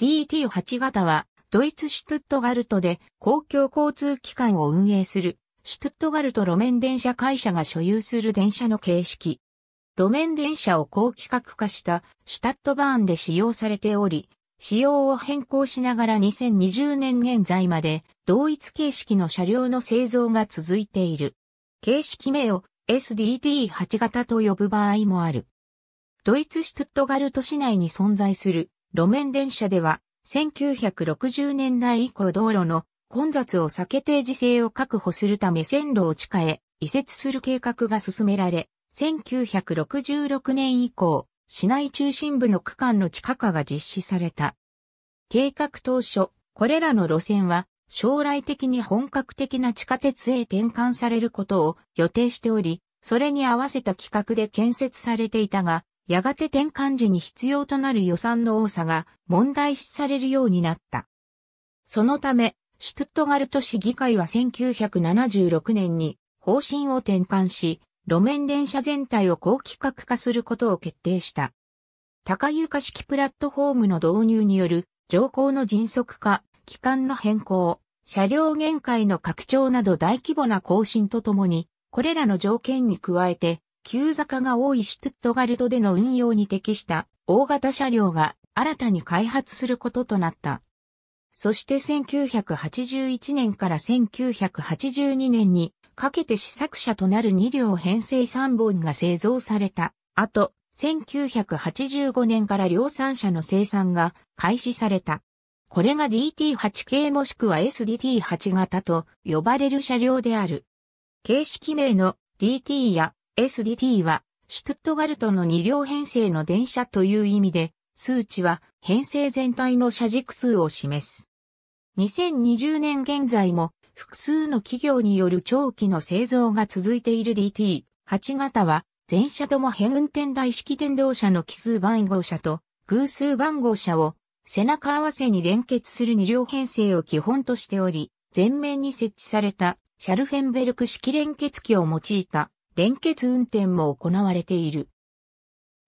DT8 型は、ドイツシュトゥットガルトで公共交通機関を運営する、シュトゥットガルト路面電車会社が所有する電車の形式。路面電車を高規格化したシュタットバーンで使用されており、仕様を変更しながら2020年現在まで同一形式の車両の製造が続いている。形式名を SDT8 型と呼ぶ場合もある。ドイツシュトゥットガルト市内に存在する路面電車では、1960年代以降道路の混雑を避け定時制を確保するため線路を地下へ移設する計画が進められ、1966年以降、市内中心部の区間の地下化が実施された。計画当初、これらの路線は将来的に本格的な地下鉄へ転換されることを予定しており、それに合わせた規格で建設されていたが、やがて転換時に必要となる予算の多さが問題視されるようになった。そのため、シュトゥットガルト市議会は1976年に方針を転換し、路面電車全体を高規格化することを決定した。高床式プラットフォームの導入による乗降の迅速化、機関の変更、車両限界の拡張など大規模な更新とともに、これらの条件に加えて、急坂が多いシュトゥットガルトでの運用に適した大型車両が新たに開発することとなった。そして1981年から1982年にかけて試作車となる2両編成3本が製造された後、1985年から量産車の生産が開始された。これが DT8 系もしくは SDT8 型と呼ばれる車両である。形式名の DT や SDT は、シュトゥットガルトの2両編成の電車という意味で、数値は編成全体の車軸数を示す。2020年現在も複数の企業による長期の製造が続いている DT8 型は全車とも変運転台式電動車の奇数番号車と偶数番号車を背中合わせに連結する2両編成を基本としており、前面に設置されたシャルフェンベルク式連結機を用いた連結運転も行われている。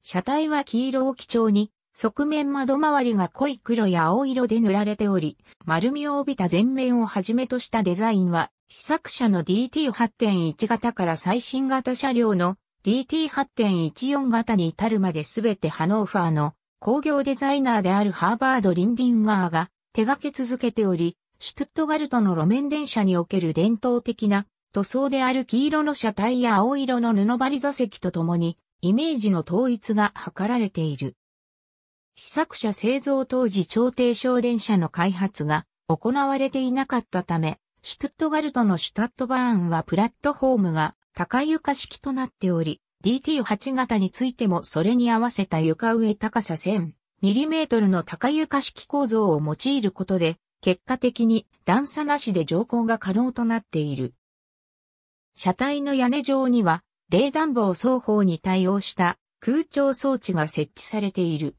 車体は黄色を基調に、側面窓周りが濃い黒や青色で塗られており、丸みを帯びた前面をはじめとしたデザインは、試作車の DT8.1 型から最新型車両の DT8.14 型に至るまで全てハノーファーの工業デザイナーであるハーバード・リンディンガーが手掛け続けており、シュトゥットガルトの路面電車における伝統的な塗装である黄色の車体や青色の布張り座席とともに、イメージの統一が図られている。試作車製造当時朝廷省電車の開発が行われていなかったため、シュトットガルトのシュタットバーンはプラットフォームが高床式となっており、DT8 型についてもそれに合わせた床上高さ 1000mm の高床式構造を用いることで、結果的に段差なしで乗降が可能となっている。車体の屋根上には、冷暖房双方に対応した空調装置が設置されている。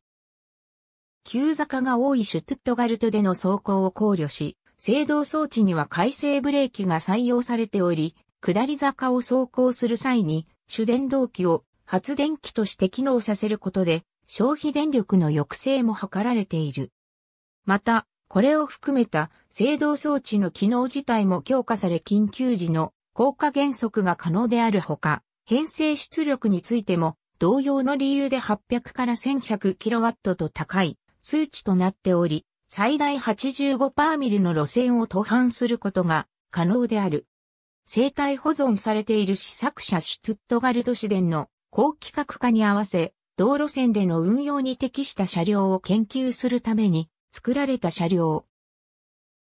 急坂が多いシュトゥットガルトでの走行を考慮し、制動装置には回生ブレーキが採用されており、下り坂を走行する際に主電動機を発電機として機能させることで消費電力の抑制も図られている。また、これを含めた制動装置の機能自体も強化され緊急時の効果減速が可能であるほか、編成出力についても同様の理由で800から 1100kW と高い数値となっており、最大85パーミリの路線を途板することが可能である。生体保存されている試作車シュトゥットガルト市電の高規格化に合わせ、道路線での運用に適した車両を研究するために作られた車両。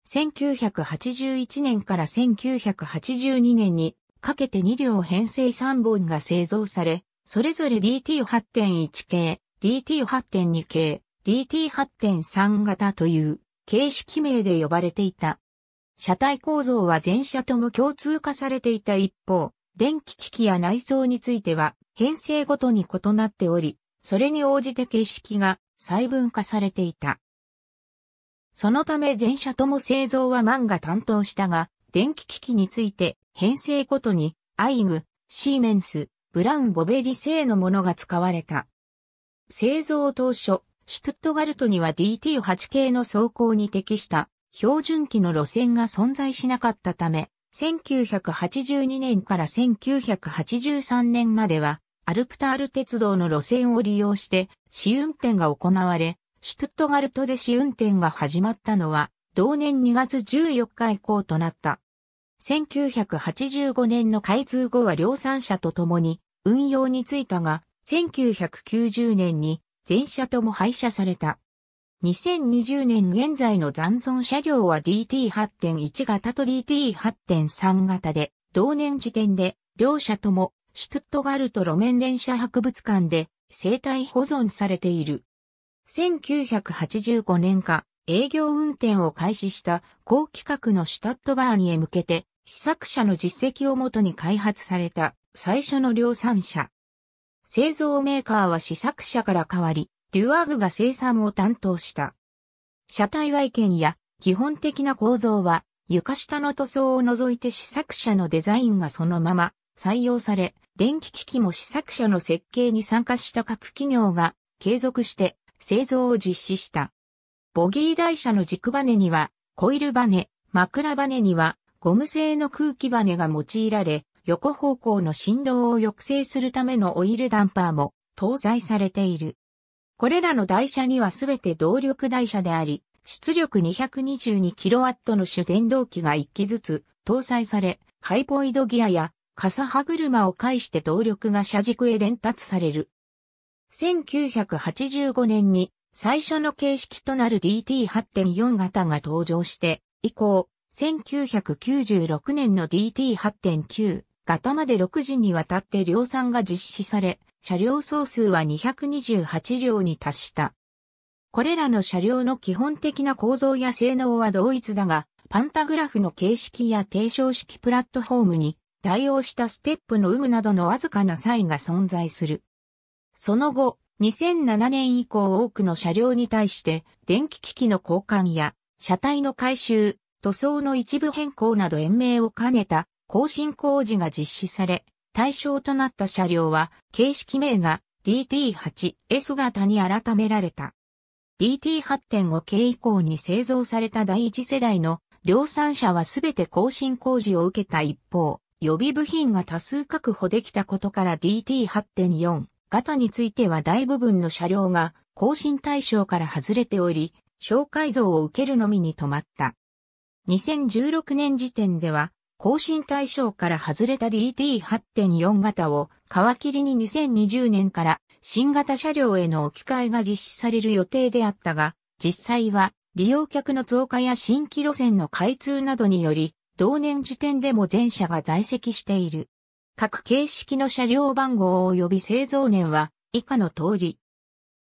1981年から1982年にかけて2両編成3本が製造され、それぞれ DT8.1 系、DT8.2 系、DT8.3 型という形式名で呼ばれていた。車体構造は全車とも共通化されていた一方、電気機器や内装については編成ごとに異なっており、それに応じて形式が細分化されていた。そのため全社とも製造はマンが担当したが、電気機器について編成ごとに、アイグ、シーメンス、ブラウン・ボベリ製のものが使われた。製造当初、シュトゥットガルトには DT8 系の走行に適した標準機の路線が存在しなかったため、1982年から1983年までは、アルプタール鉄道の路線を利用して試運転が行われ、シュトゥットガルトで試運転が始まったのは、同年2月14日以降となった。1985年の開通後は量産車と共に運用についたが、1990年に全車とも廃車された。2020年現在の残存車両は DT8.1 型と DT8.3 型で、同年時点で両車ともシュトゥットガルト路面電車博物館で生態保存されている。1985年か営業運転を開始した高規格のシュタットバーニへ向けて試作車の実績をもとに開発された最初の量産車。製造メーカーは試作車から変わり、デュアーグが生産を担当した。車体外見や基本的な構造は床下の塗装を除いて試作車のデザインがそのまま採用され、電気機器も試作車の設計に参加した各企業が継続して製造を実施した。ボギー台車の軸バネには、コイルバネ、枕バネには、ゴム製の空気バネが用いられ、横方向の振動を抑制するためのオイルダンパーも搭載されている。これらの台車にはすべて動力台車であり、出力 222kW の主電動機が1機ずつ搭載され、ハイポイドギアや傘歯車を介して動力が車軸へ伝達される。1985年に最初の形式となる DT8.4 型が登場して、以降、1996年の DT8.9 型まで6時にわたって量産が実施され、車両総数は228両に達した。これらの車両の基本的な構造や性能は同一だが、パンタグラフの形式や低床式プラットフォームに対応したステップの有無などのわずかな差異が存在する。その後、2007年以降多くの車両に対して電気機器の交換や車体の改修、塗装の一部変更など延命を兼ねた更新工事が実施され、対象となった車両は形式名が DT8S 型に改められた。DT8.5 系以降に製造された第一世代の量産車はすべて更新工事を受けた一方、予備部品が多数確保できたことから DT8.4 型については大部分の車両が更新対象から外れており、小改造を受けるのみに止まった。2016年時点では、更新対象から外れた DT8.4 型を皮切りに2020年から新型車両への置き換えが実施される予定であったが、実際は利用客の増加や新規路線の開通などにより、同年時点でも全車が在籍している。各形式の車両番号及び製造年は以下の通り。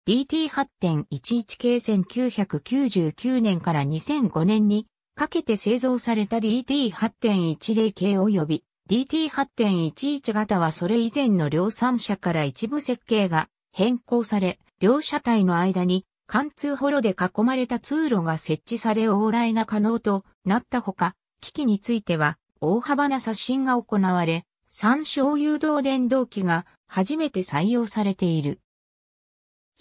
DT8.11 系1999年から2005年にかけて製造された DT8.10 系及び DT8.11 型はそれ以前の量産車から一部設計が変更され、両車体の間に貫通ホロで囲まれた通路が設置され往来が可能となったほか、機器については大幅な刷新が行われ、三小誘導電動機が初めて採用されている。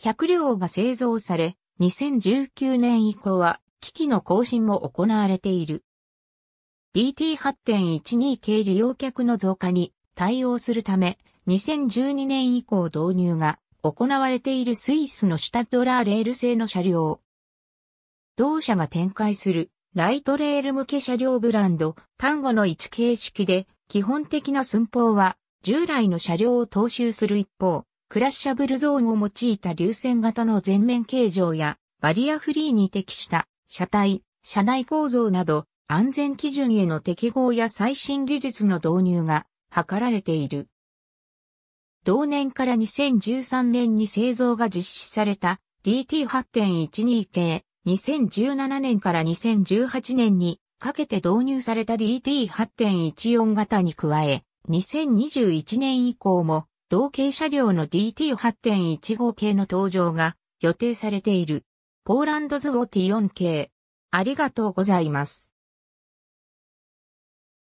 100両が製造され、2019年以降は機器の更新も行われている。DT8.12 系利用客の増加に対応するため、2012年以降導入が行われているスイスのシュタドラーレール製の車両。同社が展開するライトレール向け車両ブランド、単語の1形式で基本的な寸法は、従来の車両を踏襲する一方、クラッシャブルゾーンを用いた流線型の全面形状や、バリアフリーに適した車体、車内構造など、安全基準への適合や最新技術の導入が図られている。同年から2013年に製造が実施された DT8.12 系、2017年から2018年にかけて導入された DT8.14 型に加え、2021年以降も同系車両の DT8.15 系の登場が予定されている。ポーランドズゴティ4系。ありがとうございます。